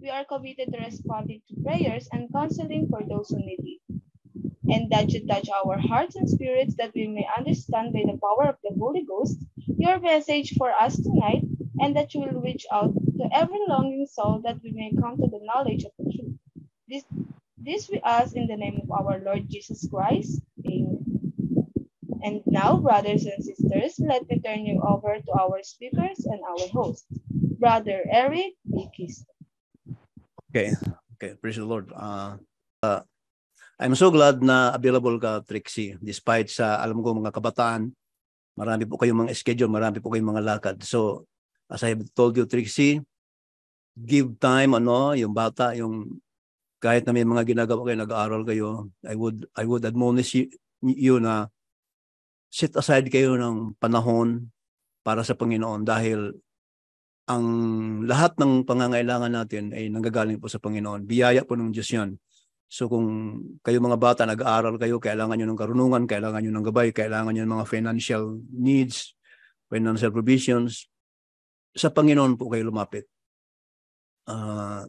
We are committed to responding to prayers and counseling for those who need it. And that should touch our hearts and spirits that we may understand by the power of the Holy Ghost your message for us tonight and that you will reach out to every longing soul that we may come to the knowledge of the truth. This, this we ask in the name of our Lord Jesus Christ. Amen. And now, brothers and sisters, let me turn you over to our speakers and our host. Brother Eric Okay. Okay. Praise the Lord. Uh, uh, I'm so glad na available ka, Trixie. Despite sa, alam ko, mga kabataan, marami po kayong mga schedule, marami po kayong mga lakad. So, as I have told you, Trixie, give time, ano, yung bata, yung kahit na may mga ginagawa kayo, nag-aaral kayo, I would, I would admonish you, you na set aside kayo ng panahon para sa Panginoon dahil ang lahat ng pangangailangan natin ay nanggagaling po sa Panginoon. Biyaya po ng Diyos yan. So kung kayo mga bata, nag-aaral kayo, kailangan nyo ng karunungan, kailangan nyo ng gabay, kailangan nyo ng mga financial needs, financial provisions, sa Panginoon po kayo lumapit. Uh,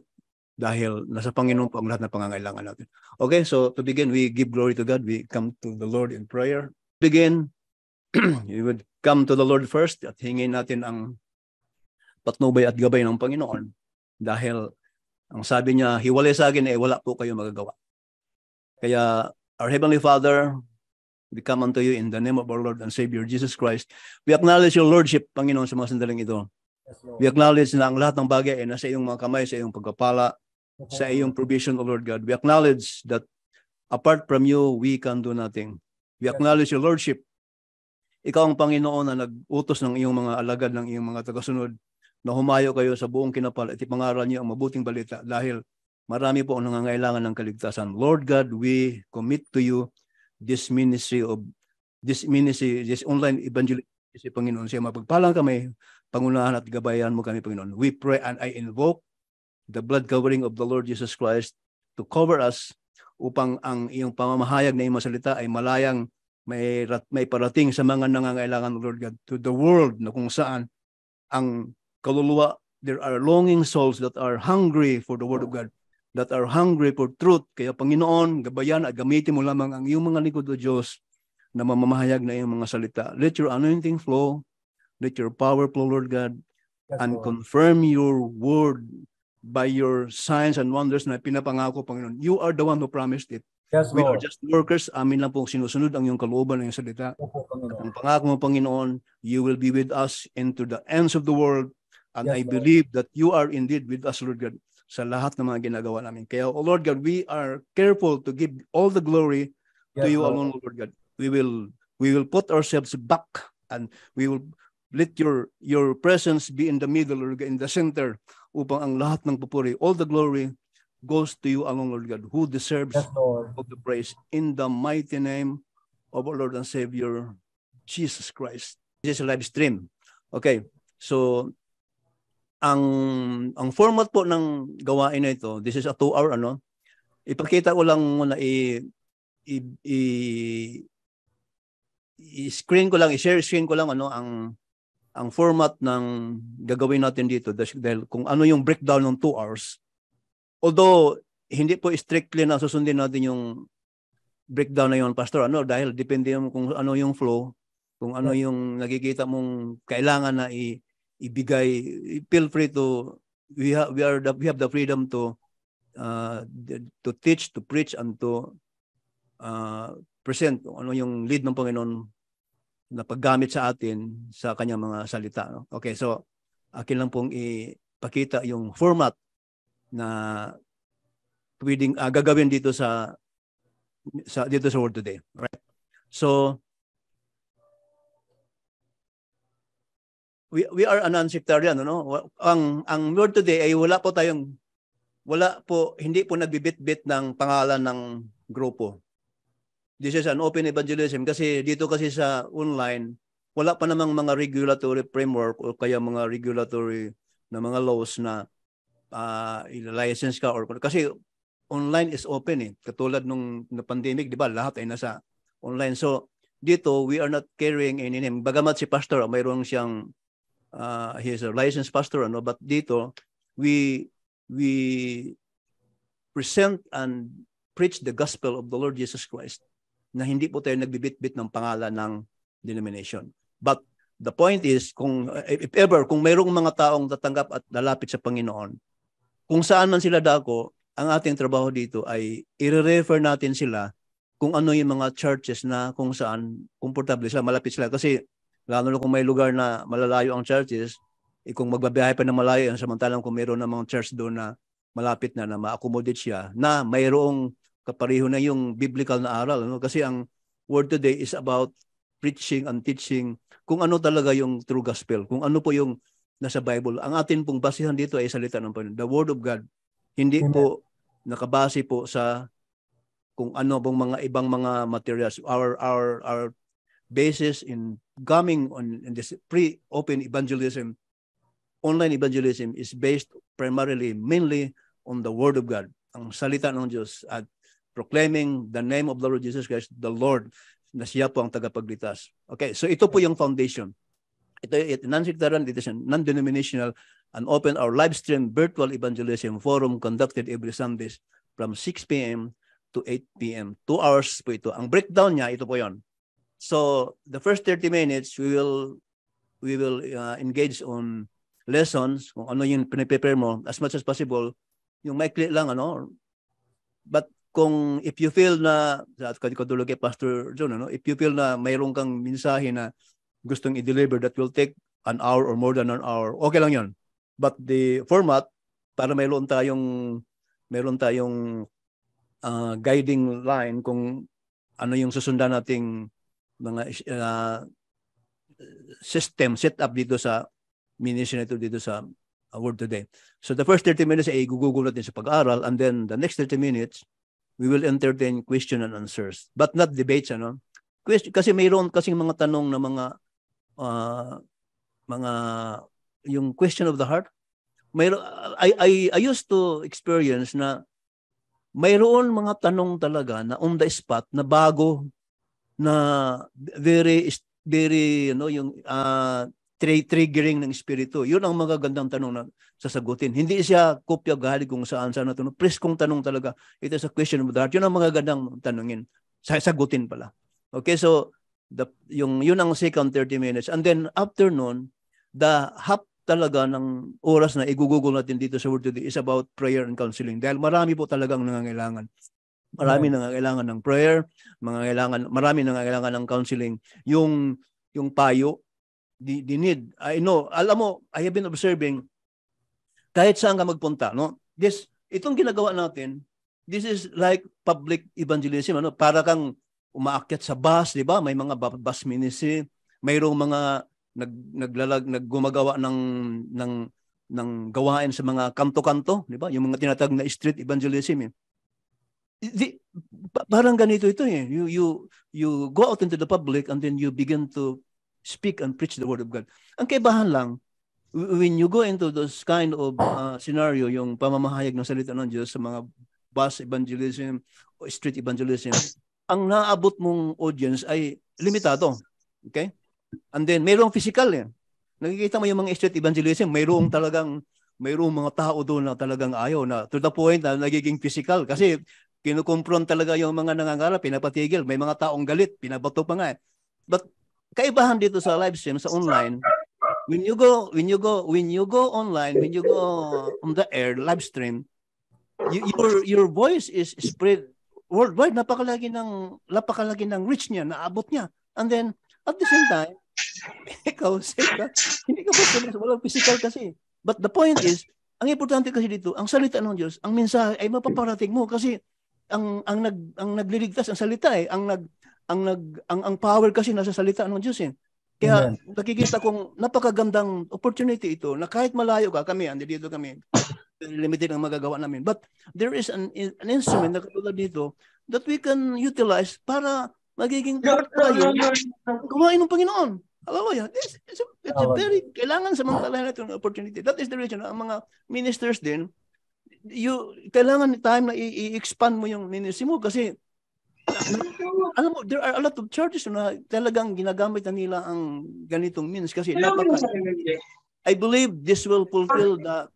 dahil nasa Panginoon po ang lahat ng pangangailangan natin. Okay, so to begin, we give glory to God. We come to the Lord in prayer. Begin, we would come to the Lord first at hingin natin ang patnubay at gabay ng Panginoon dahil ang sabi niya, hiwalay sa akin eh wala po kayo magagawa. Kaya our Heavenly Father, we come unto you in the name of our Lord and Savior Jesus Christ. We acknowledge your Lordship, Panginoon, sa mga sandaling ito. We acknowledge na ang lahat ng bagay ay nasa iyong mga kamay, sa iyong pagkapala, sa iyong provision, O Lord God. We acknowledge that apart from you, we can do nothing. We acknowledge your Lordship. Ikaw ang Panginoon na nag-utos ng iyong mga alagad, ng iyong mga tagasunod na humayo kayo sa buong kinapal at ipangaral niyo ang mabuting balita dahil marami po ang nangangailangan ng kaligtasan. Lord God, we commit to you this ministry of this ministry, this online evangelism si Panginoon. Siya mapagpalang kami, pangunahan at gabayan mo kami, Panginoon. We pray and I invoke the blood covering of the Lord Jesus Christ to cover us upang ang iyong pamamahayag na iyong masalita ay malayang may, may parating sa mga nangangailangan, Lord God, to the world na kung saan ang kaluluwa, there are longing souls that are hungry for the Word of God, that are hungry for truth. Kaya Panginoon, gabayan at gamitin mo lamang ang iyong mga likod o Diyos na mamamahayag na iyong mga salita. Let your anointing flow. Let your power flow, Lord God. Yes, and Lord. confirm your word by your signs and wonders na pinapangako, Panginoon. You are the one who promised it. Yes, Lord. We are just workers. Amin lang po sinusunod ang iyong kalooban ng salita. Yes, At ang pangako mo, Panginoon, you will be with us into the ends of the world And yes, I Lord. believe that you are indeed with us, Lord God, sa lahat ng mga ginagawa namin. Kaya, oh Lord God, we are careful to give all the glory yes, to you Lord. alone, Lord God. We will we will put ourselves back and we will let your your presence be in the middle or in the center upang ang lahat ng pupuri, all the glory goes to you alone, Lord God, who deserves yes, all the praise. In the mighty name of our Lord and Savior, Jesus Christ. This is a live stream. Okay, so ang ang format po ng gawain na ito, this is a two hour ano. Ipakita ko lang muna i, i, i screen ko lang, i-share screen ko lang ano ang ang format ng gagawin natin dito dahil kung ano yung breakdown ng 2 hours. Although hindi po strictly na susundin natin yung breakdown na yon pastor ano dahil depende yung kung ano yung flow, kung ano yung nakikita mong kailangan na i ibigay feel free to we have we are the, we have the freedom to uh, to teach to preach and to uh, present ano yung lead ng Panginoon na paggamit sa atin sa kanyang mga salita no? okay so akin lang pong ipakita yung format na pwedeng uh, gagawin dito sa, sa dito sa world today right so we, we are a non-sectarian, ano? Ang, ang word today ay wala po tayong, wala po, hindi po nagbibit-bit ng pangalan ng grupo. This is an open evangelism kasi dito kasi sa online, wala pa namang mga regulatory framework o kaya mga regulatory na mga laws na uh, ah, license ka or kasi online is open eh. Katulad nung na pandemic, di ba? Lahat ay nasa online. So, dito, we are not carrying any name. Bagamat si Pastor, mayroon siyang uh, he is a licensed pastor ano but dito we we present and preach the gospel of the Lord Jesus Christ na hindi po tayo nagbibitbit ng pangalan ng denomination. But the point is, kung, if ever, kung mayroong mga taong tatanggap at lalapit sa Panginoon, kung saan man sila dako, ang ating trabaho dito ay i-refer natin sila kung ano yung mga churches na kung saan komportable sila, malapit sila. Kasi Lalo na kung may lugar na malalayo ang churches, eh kung magbabiyahe pa ng malayo, samantalang kung mayroon namang church doon na malapit na na ma-accommodate siya, na mayroong kapariho na yung biblical na aral. Ano? Kasi ang word today is about preaching and teaching kung ano talaga yung true gospel, kung ano po yung nasa Bible. Ang atin pong basihan dito ay salita ng Panginoon, the Word of God. Hindi Amen. po nakabase po sa kung ano bang mga ibang mga materials, our our our basis in coming on in this pre-open evangelism, online evangelism is based primarily, mainly on the Word of God, ang salita ng Diyos at proclaiming the name of the Lord Jesus Christ, the Lord, na siya po ang tagapaglitas. Okay, so ito po yung foundation. Ito, yung non-sectarian, it is non-denominational, and open our live stream virtual evangelism forum conducted every Sundays from 6 p.m. to 8 p.m. Two hours po ito. Ang breakdown niya, ito po yon. So the first 30 minutes, we will we will uh, engage on lessons, kung ano yung prepare mo, as much as possible, yung may click lang, ano. But kung if you feel na, at katulog kay Pastor John, ano, if you feel na mayroong kang mensahe na gustong i-deliver that will take an hour or more than an hour, okay lang yon. But the format, para mayroon tayong mayroon tayong uh, guiding line kung ano yung susundan nating mga uh, system set up dito sa ministry nito dito sa uh, Word Today. So the first 30 minutes ay eh, gugugol natin sa pag-aaral and then the next 30 minutes we will entertain question and answers but not debates ano. Question, kasi mayroon kasi mga tanong na mga uh, mga yung question of the heart. Mayro I I I used to experience na mayroon mga tanong talaga na on the spot na bago na very very you know yung uh, triggering ng espiritu. Yun ang magagandang tanong na sasagutin. Hindi siya kopya galing kung saan saan Press kong tanong talaga. It is a question of the heart. Yun ang magagandang tanongin. Sasagutin pala. Okay, so the, yung, yun ang second 30 minutes. And then after noon, the half talaga ng oras na igugugol natin dito sa Word Today is about prayer and counseling. Dahil marami po talagang nangangailangan. Marami mm. nang kailangan ng prayer, mga kailangan, marami nang kailangan ng counseling. Yung yung payo, the, the need. I know, alam mo, I have been observing kahit saan ka magpunta, no? This itong ginagawa natin, this is like public evangelism, ano? Para kang umaakyat sa bus, 'di ba? May mga bus ministry, mayroong mga nag naglalag naggumagawa ng ng ng gawain sa mga kanto-kanto, 'di ba? Yung mga tinatawag na street evangelism. Eh the, parang ganito ito eh. You, you, you go out into the public and then you begin to speak and preach the word of God. Ang kaibahan lang, when you go into those kind of uh, scenario, yung pamamahayag ng salita ng Diyos sa mga bus evangelism o street evangelism, ang naabot mong audience ay limitado. Okay? And then, mayroong physical eh. Nakikita mo yung mga street evangelism, mayroong talagang mayroong mga tao doon na talagang ayaw na to the point na nagiging physical kasi kinukumpron talaga yung mga nangangarap, pinapatigil. May mga taong galit, pinabato pa nga. Eh. But kaibahan dito sa live stream, sa online, when you go, when you go, when you go online, when you go on the air, live stream, you, your your voice is spread worldwide. Napakalaki ng, napakalaki ng reach niya, naabot niya. And then, at the same time, ikaw, safe ka. Hindi ka ba walang physical kasi. But the point is, ang importante kasi dito, ang salita ng Diyos, ang mensahe ay mapaparating mo kasi ang ang nag ang nagliligtas ang salita eh, ang nag ang nag ang, ang power kasi nasa salita ng Diyos eh. Kaya Amen. nakikita kong napakagandang opportunity ito na kahit malayo ka kami, dito kami, limited ang magagawa namin. But there is an, an instrument na katulad dito that we can utilize para magiging part tayo kumain ng Panginoon. Hallelujah. It's, it's, a, it's a very, kailangan samantalahin natin ang opportunity. That is the reason ang mga ministers din, you, kailangan time na i-expand mo yung ministry mo kasi alam mo, there are a lot of churches na talagang ginagamit na nila ang ganitong means kasi napaka, I believe this will fulfill the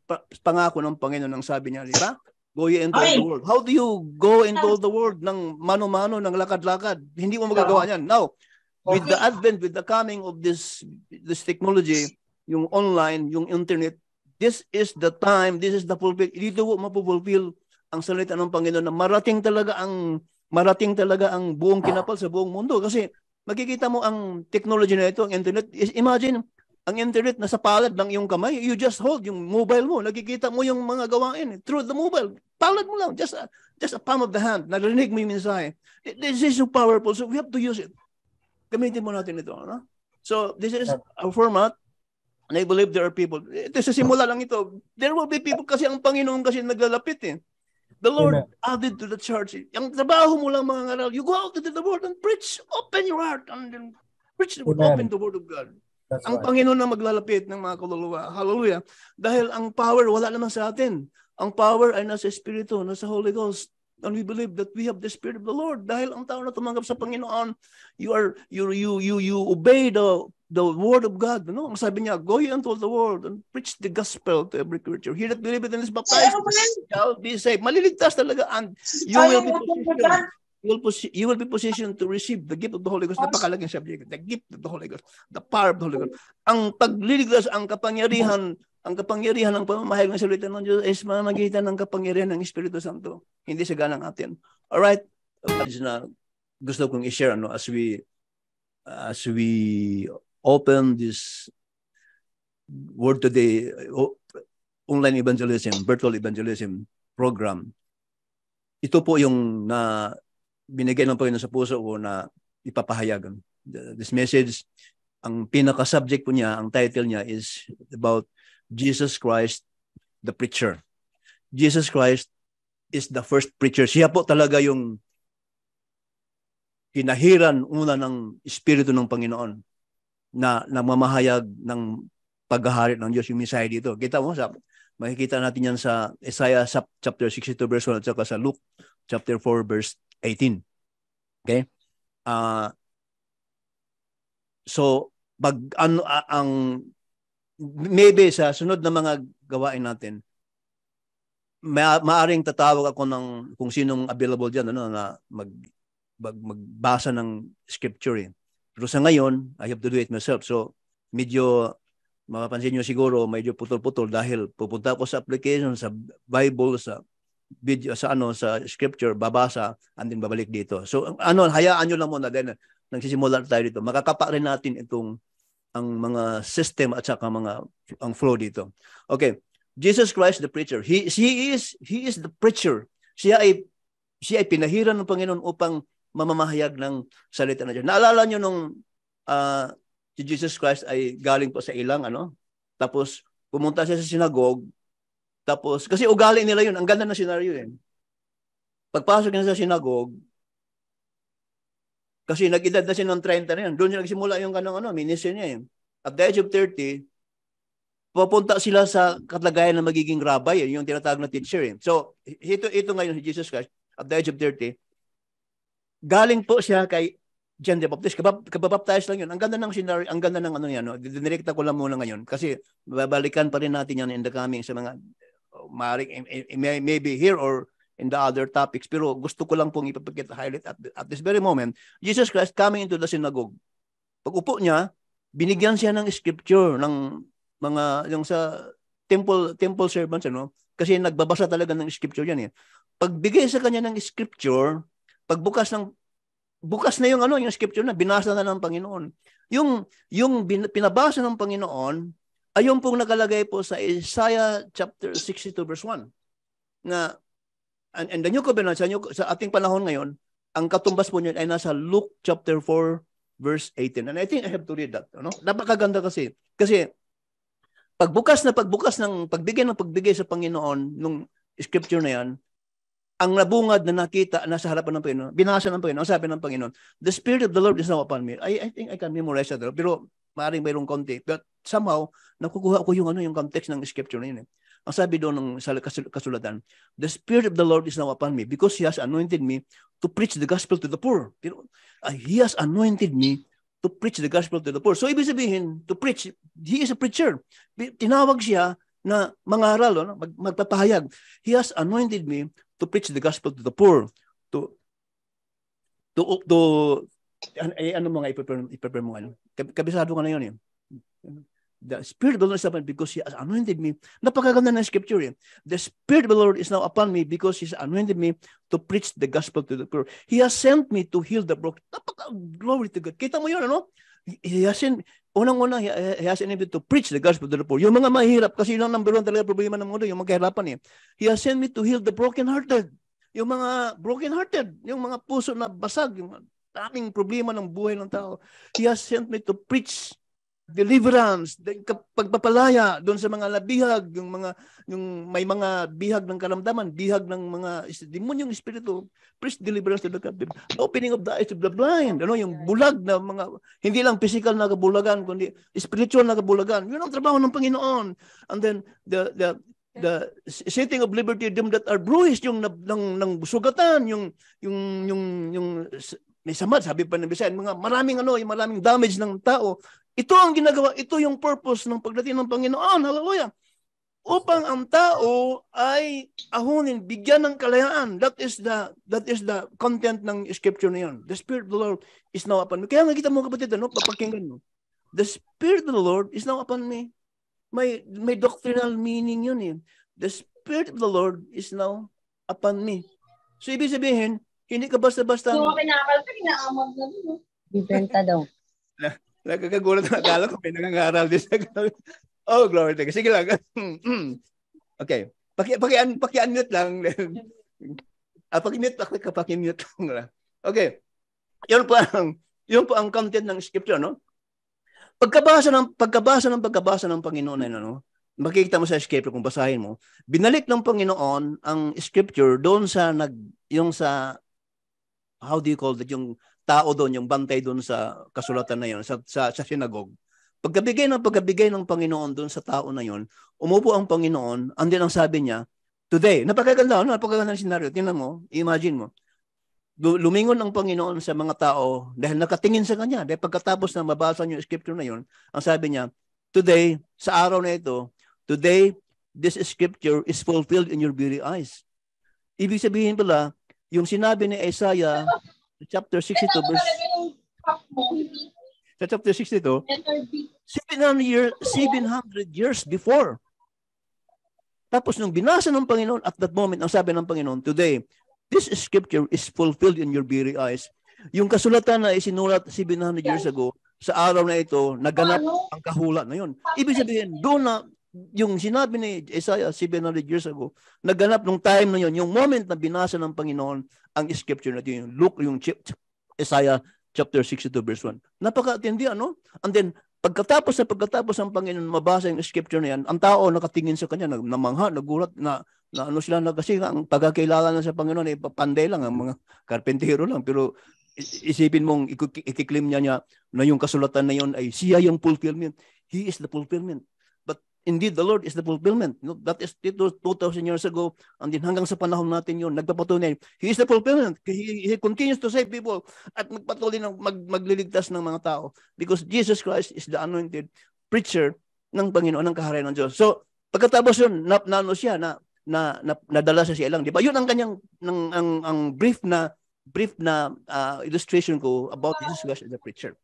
pangako ng Panginoon ng sabi niya, di ba? Go ye into okay. the world. How do you go into the world ng mano-mano, ng lakad-lakad? Hindi mo magagawa yan. Now, with the advent, with the coming of this this technology, yung online, yung internet, This is the time, this is the fulfill. Dito po mapupulfill ang salita ng Panginoon na marating talaga ang marating talaga ang buong kinapal sa buong mundo kasi makikita mo ang technology na ito, ang internet. Imagine, ang internet nasa palad ng iyong kamay. You just hold yung mobile mo. Nakikita mo yung mga gawain through the mobile. Palad mo lang. Just a, just a palm of the hand. Narinig mo yung mensahe. This is so powerful. So we have to use it. Gamitin mo natin ito. No? So this is a format And I believe there are people, eh, ito sa simula lang ito, there will be people kasi ang Panginoon kasi naglalapit eh. The Lord Amen. added to the church. Yung trabaho mo lang mga ngaral, you go out into the world and preach. Open your heart and then preach the word. Open the word of God. That's ang right. Panginoon na maglalapit ng mga kaluluwa. Hallelujah. Dahil ang power wala naman sa atin. Ang power ay nasa Espiritu, nasa Holy Ghost. And we believe that we have the Spirit of the Lord. Dahil ang tao na tumanggap sa Panginoon, you are you you you you obey the the word of God. No? Ang sabi niya, go ye unto all the world and preach the gospel to every creature. He that believeth and is baptized shall be saved. Maliligtas talaga and you will be positioned. You will, you will be positioned to receive the gift of the Holy Ghost. Oh. Napakalagang subject. The gift of the Holy Ghost. The power of the Holy Ghost. Ang pagliligtas, ang kapangyarihan, ang kapangyarihan ng pamamahayag ng salita ng Diyos is mamagitan ng kapangyarihan ng Espiritu Santo. Hindi sa ganang atin. Alright? Na gusto kong i-share ano, as we as we open this Word Today online evangelism, virtual evangelism program. Ito po yung na binigay ng Panginoon sa puso ko na ipapahayag. This message, ang pinaka-subject po niya, ang title niya is about Jesus Christ, the preacher. Jesus Christ is the first preacher. Siya po talaga yung kinahiran una ng Espiritu ng Panginoon na nagmamahayag ng paghahari ng Diyos yung Messiah dito. Kita mo sa makikita natin yan sa Isaiah chapter 62 verse 1 at saka sa Luke chapter 4 verse 18. Okay? Uh, so pag ano uh, ang maybe sa sunod na mga gawain natin ma- maaring tatawag ako ng kung sinong available diyan ano na mag, mag magbasa ng scripture. Eh. Pero sa ngayon, I have to do it myself. So, medyo mapapansin nyo siguro, medyo putol-putol dahil pupunta ako sa application, sa Bible, sa video, sa ano, sa scripture, babasa, and then babalik dito. So, ano, hayaan nyo lang muna. Then, nagsisimula tayo dito. Makakapa rin natin itong ang mga system at saka mga ang flow dito. Okay. Jesus Christ the preacher. He, he is he is the preacher. Siya ay siya ay pinahira ng Panginoon upang mamamahayag ng salita na Diyos. Naalala nyo nung uh, si Jesus Christ ay galing po sa ilang, ano? Tapos pumunta siya sa sinagog. Tapos, kasi ugali nila yun. Ang ganda ng senaryo yun. Eh. Pagpasok niya sa sinagog, kasi nag-edad na siya ng 30 na yun. Doon siya nagsimula yung kanong ano, ministry niya yun. Eh. At the age of 30, papunta sila sa katlagayan na magiging rabbi, yun, eh. yung tinatawag na teacher. Yun. So, ito, ito ngayon si Jesus Christ, at the age of 30, galing po siya kay John the Baptist. Kabab, kababaptize lang yun. Ang ganda ng scenario, ang ganda ng ano yan. No? Dinirekta ko lang muna ngayon. Kasi babalikan pa rin natin yan in the coming sa mga, maaaring, maybe here or in the other topics. Pero gusto ko lang pong ipapakita highlight at, at this very moment. Jesus Christ coming into the synagogue. Pag upo niya, binigyan siya ng scripture ng mga yung sa temple temple servants ano kasi nagbabasa talaga ng scripture yan eh. Pagbigay sa kanya ng scripture, Pagbukas ng bukas na yung ano, yung scripture na binasa na ng Panginoon. Yung yung bin, pinabasa ng Panginoon ay yung pong nakalagay po sa Isaiah chapter 62 verse 1 na and, and the new covenant sa, new, sa ating panahon ngayon, ang katumbas po niyan ay nasa Luke chapter 4 verse 18. And I think I have to read that. Ano? Napakaganda kasi. Kasi pagbukas na pagbukas ng pagbigay ng pagbigay sa Panginoon nung scripture na yan, ang nabungad na nakita na sa harapan ng Panginoon, binasa ng Panginoon, sabi ng Panginoon, the Spirit of the Lord is now upon me. I, I think I can memorize that. Pero maaaring mayroong konti. But somehow, nakukuha ko yung, ano, yung context ng scripture na yun. Eh. Ang sabi doon ng sa kasulatan, the Spirit of the Lord is now upon me because He has anointed me to preach the gospel to the poor. Pero, uh, He has anointed me to preach the gospel to the poor. So, ibig sabihin, to preach, He is a preacher. Tinawag siya na mangaral, no? Mag, magpapahayag. He has anointed me to preach the gospel to the poor, to to to an, ay, eh, ano mga iprepare, mo ano. Kabisado ka na yun eh. The Spirit of the Lord is upon me because He has anointed me. Napakaganda ng scripture yun. Eh. The Spirit of the Lord is now upon me because He has anointed me to preach the gospel to the poor. He has sent me to heal the broken. Napaka, glory to God. Kita mo yun, ano? He has sent, unang-una, he, he has enabled to preach the gospel to the poor. Yung mga mahirap, kasi yun ang number one talaga problema ng mundo, yung mga kahirapan eh. He has sent me to heal the brokenhearted. Yung mga brokenhearted, yung mga puso na basag, yung daming problema ng buhay ng tao. He has sent me to preach deliverance, pagpapalaya doon sa mga labihag, yung mga yung may mga bihag ng karamdaman, bihag ng mga demonyong espiritu, preach deliverance to the captive, opening of the eyes of the blind, ano yung bulag na mga hindi lang physical na kabulagan kundi spiritual na kabulagan. Yun ang trabaho ng Panginoon. And then the the the setting of liberty them that are bruised yung ng ng sugatan yung yung yung yung may samad sabi pa ng Bisayan, mga maraming ano, yung maraming damage ng tao, ito ang ginagawa, ito yung purpose ng pagdating ng Panginoon. Hallelujah. Upang ang tao ay ahunin, bigyan ng kalayaan. That is the that is the content ng scripture na yan. The Spirit of the Lord is now upon me. Kaya nakita mo kapatid, ano, papakinggan mo. The Spirit of the Lord is now upon me. May, may doctrinal meaning yun eh. The Spirit of the Lord is now upon me. So ibig sabihin, hindi ka basta-basta. so, kinakal ka, kinaamag na Bibenta daw. Nagkakagulat na akala ko may nangangaral din sa Oh, glory to God. Sige lang. okay. Paki pakian paki-unmute lang. ah, paki-mute paki mute ka, paki mute lang. Okay. Yun po ang yun po ang content ng scripture, no? Pagkabasa ng pagkabasa ng pagkabasa ng Panginoon ay ano, no? makikita mo sa scripture kung basahin mo, binalik ng Panginoon ang scripture doon sa nag yung sa how do you call that yung tao doon, yung bantay doon sa kasulatan na yon sa, sa, sa sinagog. Pagkabigay ng pagkabigay ng Panginoon doon sa tao na yon, umupo ang Panginoon, and then ang sabi niya, today, napakaganda, ano, napakaganda ng senaryo, tingnan mo, imagine mo, lumingon ang Panginoon sa mga tao dahil nakatingin sa Kanya. Dahil pagkatapos na mabasa niyo yung scripture na yon, ang sabi niya, today, sa araw na ito, today, this scripture is fulfilled in your very eyes. Ibig sabihin pala, yung sinabi ni Isaiah chapter 62 verse sa chapter 62 700 years 700 years before tapos nung binasa ng Panginoon at that moment ang sabi ng Panginoon today this scripture is fulfilled in your very eyes yung kasulatan na isinulat 700 years ago sa araw na ito naganap ano? ang kahulaan na yun ibig sabihin doon na yung sinabi ni Isaiah 700 years ago, naganap nung time na yun, yung moment na binasa ng Panginoon ang scripture natin, yung Luke, yung Isaiah chapter 62 verse 1. Napaka-atindi, ano? And then, pagkatapos sa pagkatapos ng Panginoon mabasa yung scripture na yan, ang tao nakatingin sa kanya, namangha, nagulat, na, na ano sila na kasi ang pagkakilala na sa Panginoon, eh, panday lang, ang mga karpentero lang. Pero isipin mong ikiklaim niya niya na yung kasulatan na yun ay siya yung fulfillment. He is the fulfillment indeed the Lord is the fulfillment. You know, that is 2,000 years ago and din hanggang sa panahon natin yun, nagpapatunay. He is the fulfillment. He, he continues to save people at magpatuloy ng mag, magliligtas ng mga tao because Jesus Christ is the anointed preacher ng Panginoon ng kaharian ng Diyos. So, pagkatapos yun, na, naano siya na, na, na nadala siya siya lang, di ba? Yun ang kanyang ng, ang, ang brief na brief na uh, illustration ko about Jesus Christ as a preacher.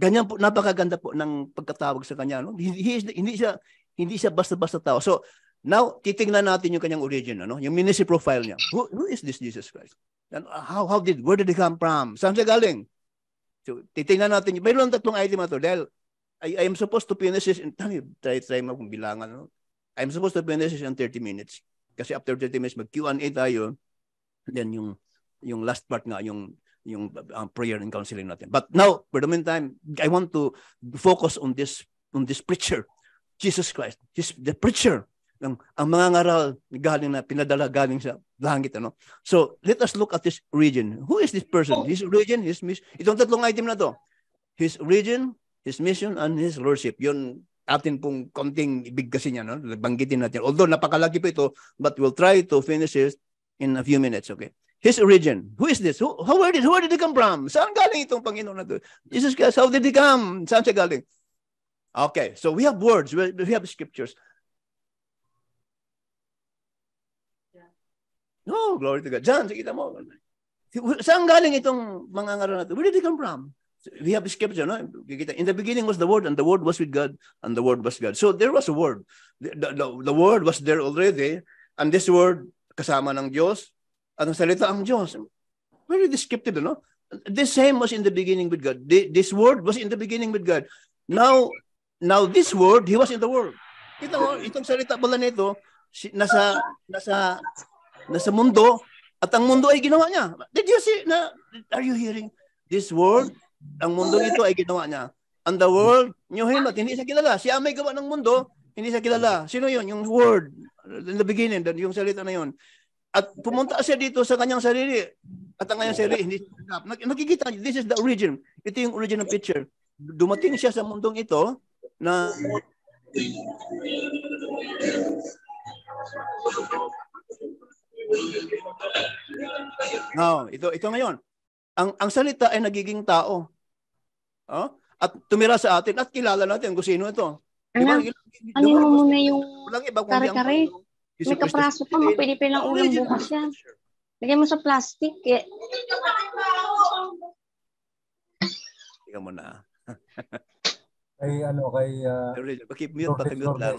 Ganyan po, napakaganda po ng pagkatawag sa kanya. No? He, he is, hindi, siya, hindi siya basta-basta tao. So, now, titingnan natin yung kanyang origin, ano? yung ministry profile niya. Who, who is this Jesus Christ? And ah, how, how did, where did he come from? Saan siya galing? So, titingnan natin. Mayroon tatlong item na Dahil, I, I am supposed to finish this in, try, try, try mo bilangan. No? I'm supposed to finish this in 30 minutes. Kasi after 30 minutes, mag Q&A tayo. Then yung, yung last part nga, yung yung um, prayer and counseling natin. But now, for the meantime, I want to focus on this on this preacher Jesus Christ, Jesus, the preacher, ng ang mga ngaral galing na pinadala galing sa langit ano. So let us look at this region. Who is this person? Oh. His region, his mission. Itong tatlong item na to. His region, his mission and his lordship. Yun atin pong konting ibig kasi niya no. Banggitin natin. Although napakalaki po ito, but we'll try to finish it in a few minutes, okay? His origin. Who is this? Who, how, where, did, who, did he come from? Saan galing itong Panginoon na to? Jesus Christ, how did he come? Saan siya galing? Okay, so we have words, we have scriptures. Yeah. No, oh, glory to God. John, kita mo. Saan galing itong mga ngaral natin? Where did it, come from? We have scripture, no? In the beginning was the Word, and the Word was with God, and the Word was God. So there was a Word. The, the, the Word was there already, and this Word, kasama ng Diyos, at ang salita ang Diyos. Very descriptive, no? The same was in the beginning with God. This Word was in the beginning with God. Now, Now, this word he was in the world. Ito, itong salita bola nito, nasa, nasa, nasa mundo, at ang mundo ay ginawa niya. Did you see, na, are you hearing? This world, ang mundo ito ay ginawa niya. And the world knew him at hindi siya kilala. Siya may gawa ng mundo, hindi siya kilala. Sino yon Yung word, in the beginning, yung salita na yon At pumunta siya dito sa kanyang sarili. At ang kanyang sarili, hindi siya nag, Nakikita, this is the origin. Ito yung original picture. Dumating siya sa mundong ito, na No, ito ito ngayon. Ang ang salita ay nagiging tao. Oh? At tumira sa atin at kilala natin kung sino ito. Di ba? Ano mo ano muna yung iba kare-kare? May kapraso pa, mapwede pa lang ulam bukas yan. Lagyan mo sa plastic. Eh. Tingnan mo na. Kay ano, kay... Uh, Paki-mute, paki-mute lang.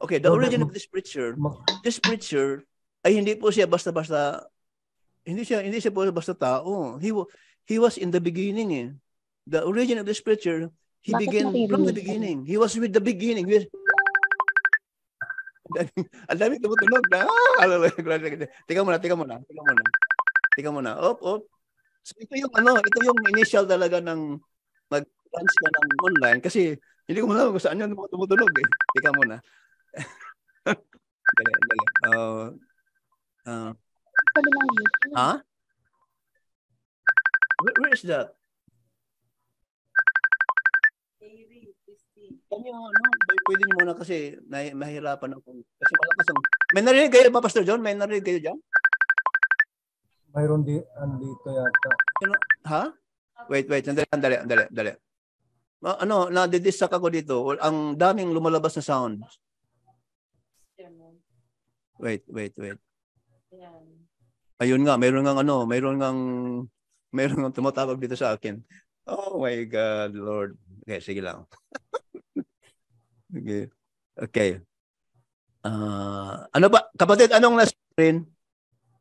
Okay, the origin of this preacher, this preacher ay hindi po siya basta-basta hindi siya hindi siya po basta tao. He he was in the beginning eh. The origin of this preacher, he Bakit began from the beginning. He was with the beginning. He was, ang dami tumutunog ano na. Tika muna, tika muna. Tika muna. Tika muna. Op, op. So ito yung ano, ito yung initial talaga ng mag fans ka ng online kasi hindi ko muna kung saan yun tumutulog eh. Teka muna. dali, dali. Uh, uh, ha? Huh? Where, where is that? Kami yung ano, pwede niyo muna kasi nah- mahirapan ako. Kasi malakas ang... May narinig kayo ba, Pastor John? May narinig kayo dyan? Mayroon di, andito yata. Ano? Ha? Wait, wait. Andali, andali, andali, andali ano, ano, nadidistract ako dito. ang daming lumalabas na sound. Wait, wait, wait. Ayun nga, mayroon ngang ano, mayroon ngang mayroon nga tumatawag dito sa akin. Oh my God, Lord. Okay, sige lang. okay. Okay. Uh, ano ba? Kapatid, anong nasa screen?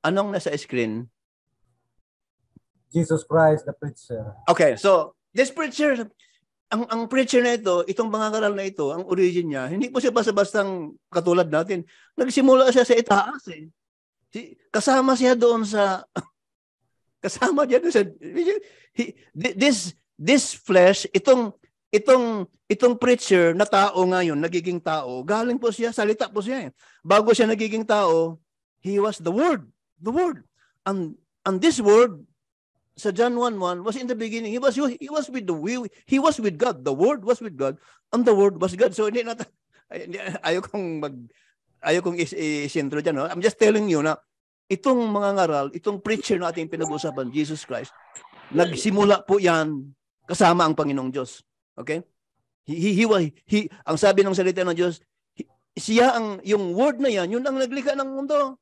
Anong nasa screen? Jesus Christ, the preacher. Okay, so this preacher, ang ang preacher na ito, itong mga karal na ito, ang origin niya, hindi po siya basta-bastang katulad natin. Nagsimula siya sa itaas eh. Si, kasama siya doon sa kasama niya doon sa this this flesh, itong itong itong preacher na tao ngayon, nagiging tao, galing po siya, salita po siya. Eh. Bago siya nagiging tao, he was the word, the word. And and this word sa John 1:1 was in the beginning. He was he was with the we, he was with God. The word was with God and the word was God. So hindi na ayo kong mag ayo kong isentro diyan, no? I'm just telling you na itong mga ngaral, itong preacher na ating pinag-usapan, Jesus Christ, nagsimula po 'yan kasama ang Panginoong Diyos. Okay? He, he, he, he, ang sabi ng salita ng Diyos, he, siya ang, yung word na yan, yun ang naglikha ng mundo.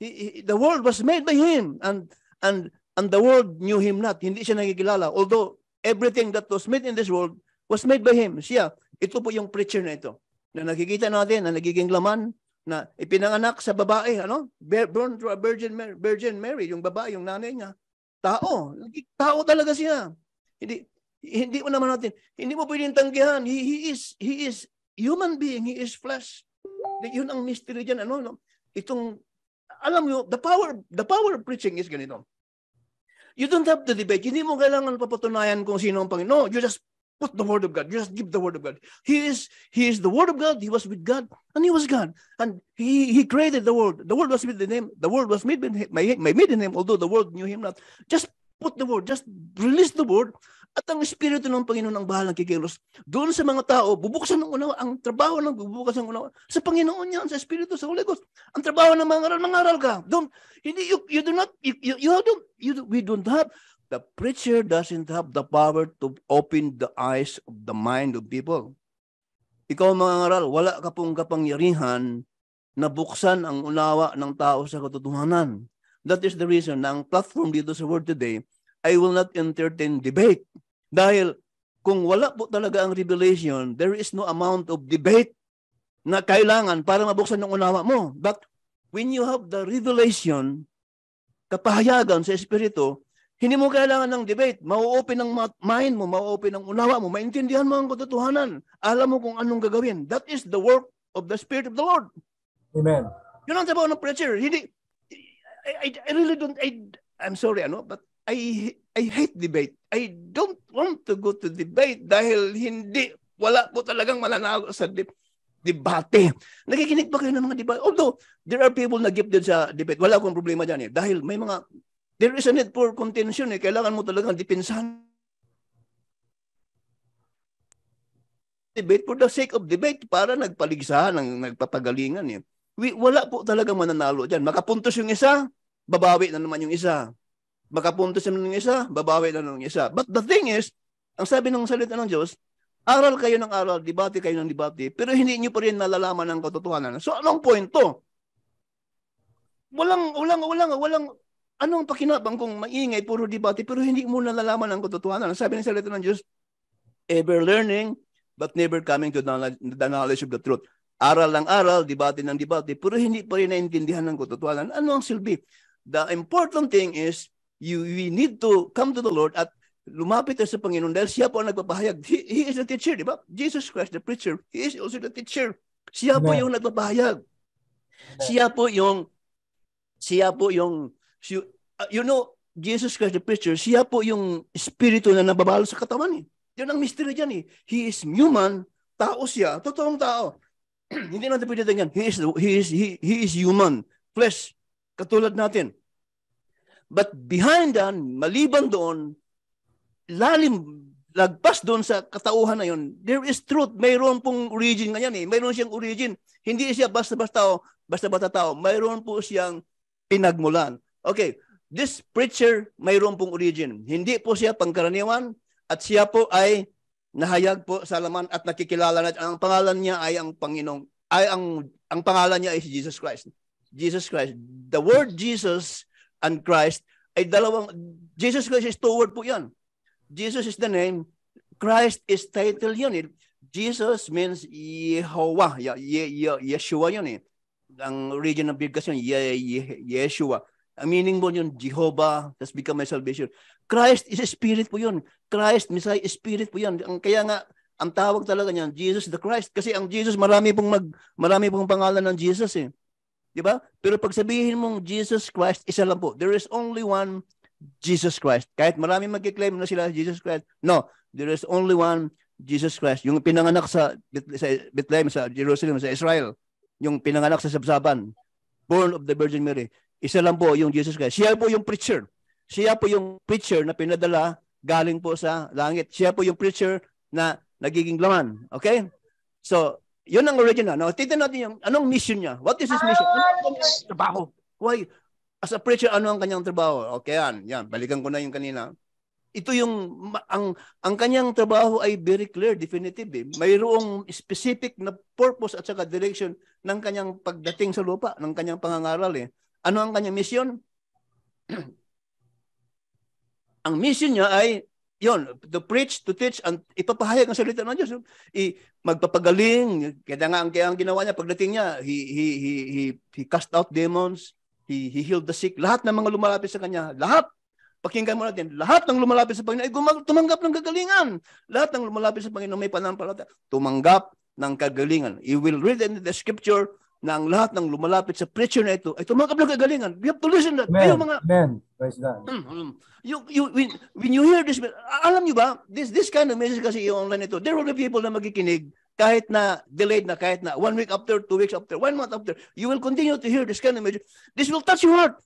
He, he, the world was made by Him. And, and and the world knew him not. Hindi siya nakikilala. Although everything that was made in this world was made by him. Siya, ito po yung preacher na ito. Na nakikita natin na nagiging laman na ipinanganak sa babae, ano? Born through a virgin Mary, virgin Mary, yung babae, yung nanay niya. Tao. Tao talaga siya. Hindi hindi mo naman natin, hindi mo pwedeng tanggihan. He, he is he is human being, he is flesh. Yun ang mystery diyan ano, no? Itong alam mo, the power the power of preaching is ganito. You don't have to debate. Hindi mo kailangan papatunayan kung sino ang Panginoon. No, you just put the word of God. You just give the word of God. He is he is the word of God. He was with God and he was God. And he he created the world. The world was with the name. The world was made by, made in him, although the world knew him not. Just put the word, just release the word At ang Espiritu ng Panginoon ang bahalang kikilos. Doon sa mga tao, bubuksan ng unawa. Ang trabaho ng bubuksan ng unawa. Sa Panginoon yan, sa Espiritu, sa Holy Ghost. Ang trabaho ng mga mangaral ka. Don't, hindi, you, you do not, you, you, you don't, you, we don't have, the preacher doesn't have the power to open the eyes of the mind of people. Ikaw mangaral, wala ka pong kapangyarihan na buksan ang unawa ng tao sa katotohanan. That is the reason na ang platform dito sa Word Today I will not entertain debate. Dahil kung wala po talaga ang revelation, there is no amount of debate na kailangan para mabuksan ng unawa mo. But when you have the revelation, kapahayagan sa Espiritu, hindi mo kailangan ng debate. Mau-open ang mind mo, mau-open ang unawa mo, maintindihan mo ang katotohanan. Alam mo kung anong gagawin. That is the work of the Spirit of the Lord. Amen. Yun ang trabaho ng preacher. Hindi, I, I, I really don't, I, I'm sorry, ano, but I I hate debate. I don't want to go to debate dahil hindi wala po talagang mananalo sa de- debate. Nakikinig ba kayo ng mga debate? Although, there are people na gifted sa debate. Wala akong problema diyan eh. Dahil may mga, there is a need for contention eh. Kailangan mo talagang dipinsahan. Debate for the sake of debate para nagpaligsahan, ng nagpapagalingan eh. We, wala po talagang mananalo diyan. Makapuntos yung isa, babawi na naman yung isa makapuntos ng isa, babawi na ng isa. But the thing is, ang sabi ng salita ng Diyos, aral kayo ng aral, debate kayo ng debate, pero hindi niyo pa rin nalalaman ang katotohanan. So anong point to? Walang, walang, walang, walang, anong pakinabang kung maingay, puro debate, pero hindi mo nalalaman ang katotohanan. Sabi ng salita ng Diyos, ever learning, but never coming to the knowledge of the truth. Aral ng aral, debate ng debate, pero hindi pa rin naintindihan ng katotohanan. Ano ang silbi? The important thing is, you, we need to come to the Lord at lumapit tayo sa Panginoon dahil siya po ang nagpapahayag. He, he is the teacher, di ba? Jesus Christ, the preacher, he is also the teacher. Siya po yung nagpapahayag. Siya po yung siya po yung you, uh, you know Jesus Christ the preacher, siya po yung espiritu na nababalo sa katawan eh. Yun ang mystery diyan eh. He is human, tao siya, totoong tao. Hindi natin pwede ganyan. He is he is he, he is human, flesh katulad natin. But behind that, maliban doon, lalim, lagpas doon sa katauhan na yun, there is truth. Mayroon pong origin ngayon eh. Mayroon siyang origin. Hindi siya basta-basta tao, basta-basta tao. Mayroon po siyang pinagmulan. Okay, this preacher mayroon pong origin. Hindi po siya pangkaraniwan at siya po ay nahayag po sa laman at nakikilala na ang pangalan niya ay ang Panginoong ay ang ang pangalan niya ay si Jesus Christ. Jesus Christ. The word Jesus and Christ ay dalawang, Jesus Christ is two word po 'yon. Jesus is the name, Christ is title yun eh. Jesus means Yehovah, Ye, Ye, Yeshua yun eh. Ang origin ng bigkas 'yon, Ye, Ye, Yeshua. Ang meaning mo yun, Jehovah, that's become my salvation. Christ is spirit po yun. Christ, Messiah, spirit po yun. Ang, kaya nga, ang tawag talaga niyan, Jesus the Christ. Kasi ang Jesus, marami pong, mag, marami pong pangalan ng Jesus eh. Di ba? Pero pag sabihin mong Jesus Christ, isa lang po. There is only one Jesus Christ. Kahit marami mag-claim na sila Jesus Christ. No, there is only one Jesus Christ. Yung pinanganak sa, sa Bethlehem, sa Jerusalem, sa Israel. Yung pinanganak sa Sabsaban. Born of the Virgin Mary. Isa lang po yung Jesus Christ. Siya po yung preacher. Siya po yung preacher na pinadala galing po sa langit. Siya po yung preacher na nagiging laman. Okay? So, yun ang original. No? titignan natin yung, anong mission niya? What is his ah, mission? Anong trabaho? Why? As a preacher, ano ang kanyang trabaho? Okay, yan. yan. Balikan ko na yung kanina. Ito yung, ang, ang kanyang trabaho ay very clear, definitive. Eh. Mayroong specific na purpose at saka direction ng kanyang pagdating sa lupa, ng kanyang pangangaral. Eh. Ano ang kanyang mission? ang mission niya ay yon to preach, to teach, and ipapahayag ang salita ng Diyos. I, magpapagaling. Kaya nga ang, ang ginawa niya, pagdating niya, he, he, he, he, he cast out demons, he, he healed the sick. Lahat ng mga lumalapit sa kanya, lahat, pakinggan mo natin, lahat ng lumalapit sa Panginoon ay gumag- tumanggap ng kagalingan. Lahat ng lumalapit sa Panginoon may pananampalataya, tumanggap ng kagalingan. You will read in the scripture na ang lahat ng lumalapit sa preacher na ito ay tumanggap ng kagalingan. We have to listen that. Men, mga, Amen. praise God. Mm, mm. you, you, when, when you hear this, alam nyo ba, this, this kind of message kasi yung online ito, there will be people na magkikinig kahit na delayed na, kahit na one week after, two weeks after, one month after, you will continue to hear this kind of message. This will touch your heart.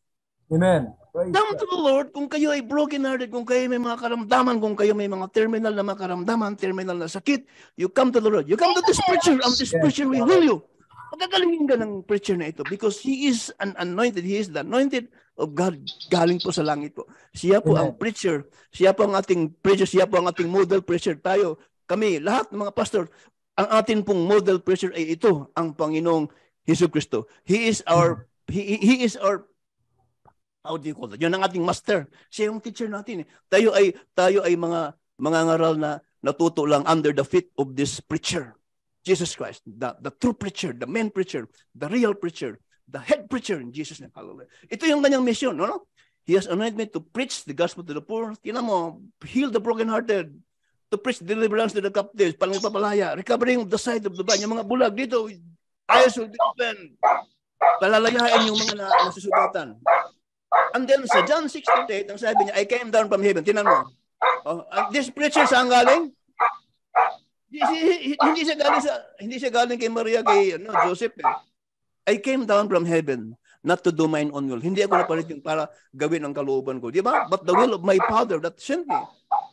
Amen. Praise to the Lord, kung kayo ay broken-hearted, kung kayo may mga karamdaman, kung kayo may mga terminal na mga karamdaman, terminal na sakit, you come to the Lord. You come to this preacher, I'm this preacher will heal you. Pagkagalingan ka ng preacher na ito because he is an anointed. He is the anointed of God galing po sa langit po. Siya po ang preacher. Siya po ang ating preacher. Siya po ang ating model preacher. Tayo, kami, lahat ng mga pastor, ang atin pong model preacher ay ito, ang Panginoong Hesus Kristo. He is our he, he is our how do you call that? Yun ang ating master. Siya yung teacher natin. Tayo ay tayo ay mga mga ngaral na natuto lang under the feet of this preacher. Jesus Christ, the, the true preacher, the main preacher, the real preacher, the head preacher in Jesus name. Hallelujah. Ito yung kanyang mission, no? He has anointed me to preach the gospel to the poor. Tinan mo, heal the brokenhearted, to preach deliverance to the captives, palang papalaya, recovering the sight of the blind, yung mga bulag dito, eyes will be open, palalayain yung mga na, nasusugatan. And then sa John 6.28, ang sabi niya, I came down from heaven. Tinan mo. Oh, this preacher saan galing? hindi siya galing sa hindi siya galing kay Maria kay ano Joseph. Eh. I came down from heaven not to do my own will. Hindi ako napalit yung para gawin ang kalooban ko. Di ba? But the will of my Father that sent me.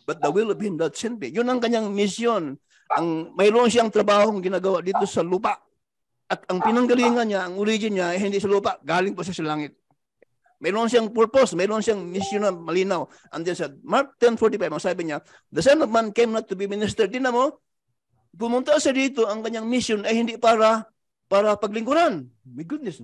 But the will of Him that sent me. Yun ang kanyang mission. Ang, mayroon siyang trabahong ginagawa dito sa lupa. At ang pinanggalingan niya, ang origin niya, eh, hindi sa lupa. Galing po siya sa langit. Mayroon siyang purpose, mayroon siyang mission na malinaw. And then sa Mark 10.45, ang sabi niya, The Son of Man came not to be ministered. Di mo, pumunta siya dito, ang kanyang mission ay hindi para para paglingkuran. My goodness,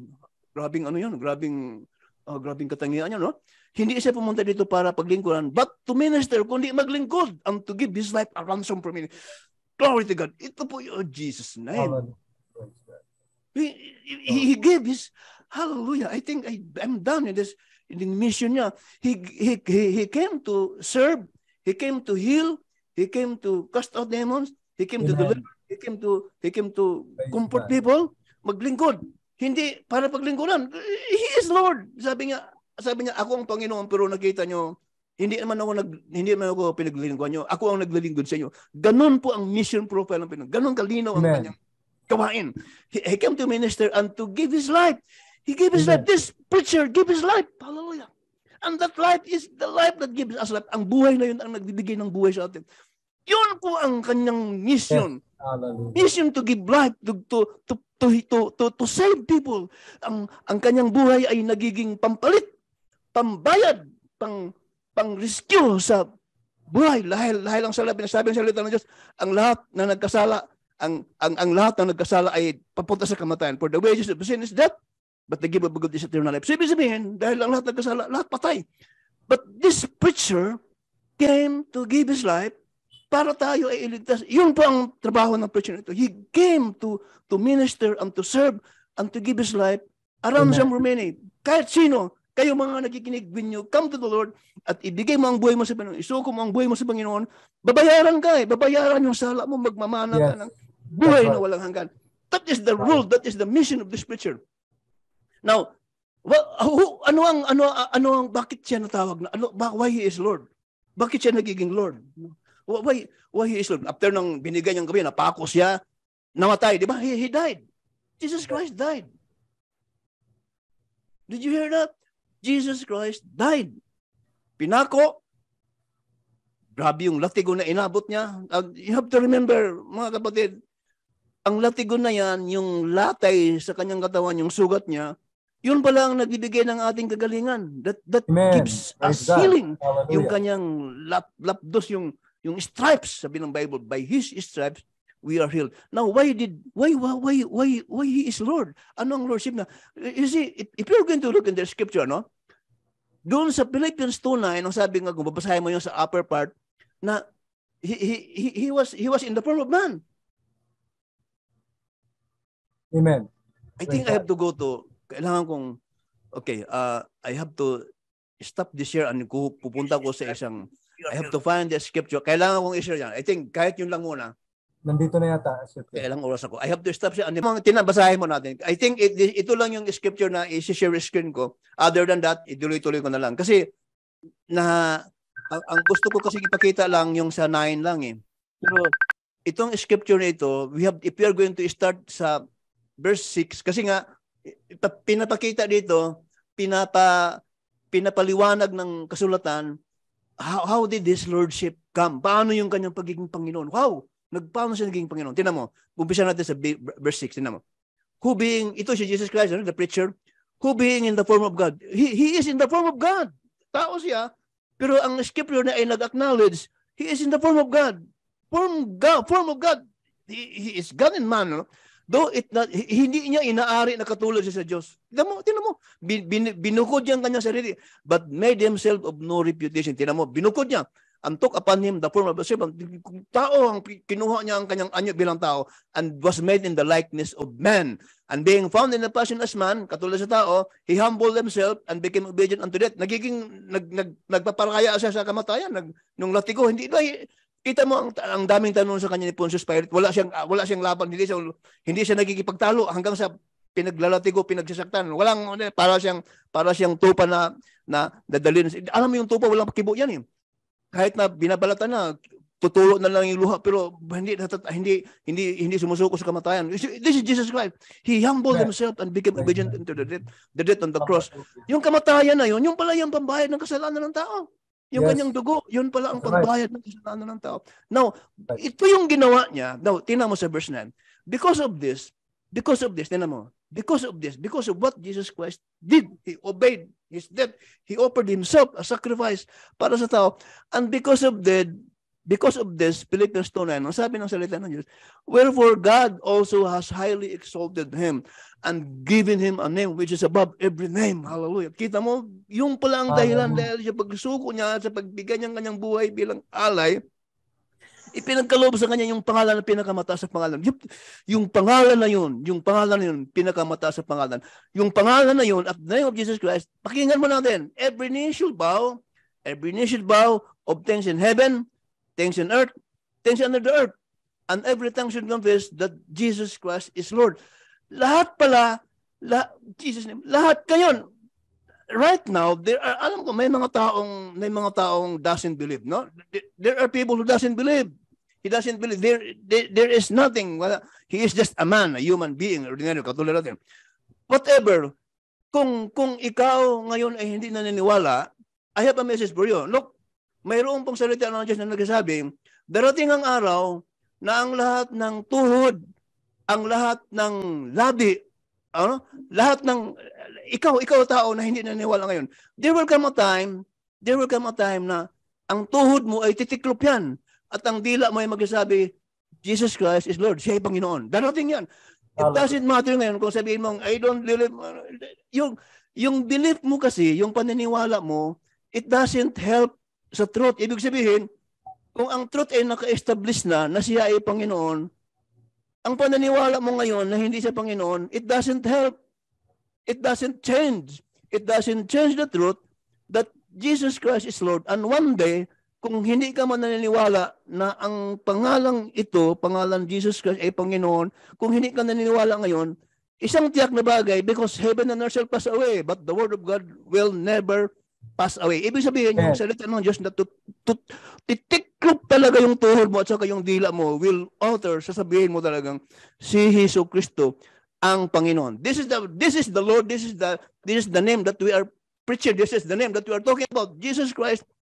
grabing ano yun, grabing, uh, grabing katangian yun, no? Hindi siya pumunta dito para paglingkuran, but to minister, kundi maglingkod, and to give his life a ransom for many. Glory to God. Ito po yung oh, Jesus name. He, he, he gave his, hallelujah, I think I, I'm done in this, in the mission niya. He, he, he, he came to serve, he came to heal, he came to cast out demons, He came Amen. to deliver. He came to he came to Praise comfort God. people, maglingkod. Hindi para paglingkuran. He is Lord. Sabi niya, sabi niya, ako ang Panginoon pero nakita niyo hindi naman ako nag hindi naman ako pinaglilingkuhan niyo. Ako ang naglilingkod sa inyo. Ganun po ang mission profile ng Panginoon. Ganun kalinaw ang Amen. kanyang gawain. He, he came to minister and to give his life. He gave his Amen. life. This preacher gave his life. Hallelujah. And that life is the life that gives us life. Ang buhay na yun ang nagbibigay ng buhay sa atin. Yun po ang kanyang mission. Yes. Mission to give life, to, to, to, to, to, to, to save people. Ang, ang kanyang buhay ay nagiging pampalit, pambayad, pang, pang rescue sa buhay. Lahil, lang sa salabi, sabi ng salita ng Diyos, ang lahat na nagkasala, ang, ang, ang lahat na nagkasala ay papunta sa kamatayan. For the wages of sin is death, but the gift of God is eternal life. So, ibig sabihin, dahil ang lahat nagkasala, lahat patay. But this preacher came to give his life para tayo ay iligtas. Yun po ang trabaho ng preacher nito. He came to to minister and to serve and to give his life around sa Romania. Kahit sino, kayo mga nagkikinig, when you come to the Lord at ibigay mo ang buhay mo sa Panginoon, isuko mo ang buhay mo sa Panginoon, babayaran ka eh. Babayaran yung sala mo, magmamana yes. ka ng buhay right. na walang hanggan. That is the rule, that is the mission of this preacher. Now, well, who, ano ang ano ano ang bakit siya natawag na ano why he is Lord? Bakit siya nagiging Lord? No? Why, why he is Lord? After nang binigay niyang gabi, napako siya, namatay. Di ba? He, he died. Jesus Christ died. Did you hear that? Jesus Christ died. Pinako. Grabe yung latigo na inabot niya. Uh, you have to remember, mga kapatid, ang latigo na yan, yung latay sa kanyang katawan, yung sugat niya, yun pala ang nagbibigay ng ating kagalingan. That, that Amen. gives us healing. Hallelujah. Yung kanyang lap, lapdos, yung Yung stripes, sabi ng Bible, by His stripes, we are healed. Now, why did, why, why, why, why He is Lord? Ano ang Lordship na? You see, if you're going to look in the scripture, no? Doon sa Philippians 2.9, ang sabi nga, kung babasahin mo yung sa upper part, na he, he, he, He was, he was in the form of man. Amen. I think I have to go to, kailangan kong, okay, uh, I have to stop this year and pupunta ko sa isang I have to find the scripture. Kailangan kong i-share yan. I think kahit yun lang muna. Nandito na yata. Scripture. Kailang oras ako. I have to stop siya. Ano mga tinabasahin mo natin? I think it, ito lang yung scripture na i-share screen ko. Other than that, ituloy-tuloy ko na lang. Kasi na ang, ang gusto ko kasi ipakita lang yung sa 9 lang eh. Pero itong scripture na ito, we have, if we are going to start sa verse 6, kasi nga, pinapakita dito, pinapa, pinapaliwanag ng kasulatan how, how did this lordship come? Paano yung kanyang pagiging Panginoon? Wow! Nagpaano siya naging Panginoon? Tinan mo, umpisa natin sa verse 6, tinan mo. Who being, ito si Jesus Christ, ano, the preacher, who being in the form of God. He, he is in the form of God. Tao siya, pero ang scripture na ay nag-acknowledge, he is in the form of God. Form, God, form of God. He, he is God in man. No? Though it not, hindi niya inaari na katulad siya sa Diyos. Tignan mo, tignan mo. Bin, bin, binukod niya ang kanyang sarili. But made himself of no reputation. Tignan mo, binukod niya. And took upon him the form of a servant. Tao ang kinuha niya ang kanyang anyo bilang tao and was made in the likeness of man. And being found in the passion as man, katulad sa tao, he humbled himself and became obedient unto death. Nagiging, nag, nag, nagpaparakaya siya sa kamatayan. Nag, nung latigo, hindi, Kita mo ang, ang daming tanong sa kanya ni Pontius Pilate. Wala siyang uh, wala siyang laban, hindi siya hindi siya nagkikipagtalo hanggang sa pinaglalatigo, pinagsasaktan. Walang ano, para siyang para siyang tupa na na dadalhin. Alam mo yung tupa walang pakibo yan eh. Kahit na binabalatan na tutulo na lang yung luha pero hindi hindi hindi hindi sumusuko sa kamatayan. This is Jesus Christ. He humbled right. himself and became obedient unto the death, the death on the cross. Yung kamatayan na yun, yung pala yung pambayad ng kasalanan ng tao. Yung yes. kanyang dugo, yun pala ang pagbayad right. ng kasalanan ng tao. Now, right. ito yung ginawa niya. Now, tingnan mo sa verse 9. Because of this, because of this, tingnan mo, because of this, because of what Jesus Christ did, He obeyed His death, He offered Himself a sacrifice para sa tao, and because of that, Because of this, Philippians 2.9, ang sabi ng salita ng Diyos, Wherefore God also has highly exalted him and given him a name which is above every name. Hallelujah. Kita mo, yung pala ang dahilan dahil sa pagsuko niya, sa pagbigay niya ng kanyang buhay bilang alay, ipinagkaloob sa kanya yung pangalan na pinakamataas sa pangalan. Yung, yung pangalan na yun, yung pangalan na yun, pinakamataas sa pangalan. Yung pangalan na yun, at the name of Jesus Christ, pakinggan mo na din, every knee shall bow, every knee shall bow of things in heaven things in earth, things under the earth. And every tongue should confess that Jesus Christ is Lord. Lahat pala, lah, Jesus name, lahat kayon. Right now, there are, alam ko, may mga taong, may mga taong doesn't believe, no? There are people who doesn't believe. He doesn't believe. There, there, there is nothing. He is just a man, a human being, ordinary, katulad natin. Whatever, kung kung ikaw ngayon ay hindi naniniwala, I have a message for you. Look, mayroon pong salita ng Diyos na nagsasabi, darating ang araw na ang lahat ng tuhod, ang lahat ng labi, ano? lahat ng, ikaw, ikaw tao na hindi naniwala ngayon, there will come a time, there will come a time na ang tuhod mo ay titiklop yan at ang dila mo ay magsasabi, Jesus Christ is Lord. Siya ay Panginoon. Darating yan. It doesn't matter ngayon kung sabihin mong, I don't believe. Yung, yung belief mo kasi, yung paniniwala mo, it doesn't help sa truth. Ibig sabihin, kung ang truth ay naka-establish na na siya ay Panginoon, ang pananiwala mo ngayon na hindi siya Panginoon, it doesn't help. It doesn't change. It doesn't change the truth that Jesus Christ is Lord. And one day, kung hindi ka man naniniwala na ang pangalang ito, pangalan Jesus Christ ay Panginoon, kung hindi ka naniniwala ngayon, isang tiyak na bagay because heaven and earth shall pass away, but the word of God will never pass away. Ibig sabihin, yeah. yung salita ng Diyos na tut, tut, titiklop talaga yung tuhod mo at saka yung dila mo will alter, sasabihin mo talagang si Hesus Kristo ang Panginoon. This is the this is the Lord, this is the this is the name that we are preaching, this is the name that we are talking about. Jesus Christ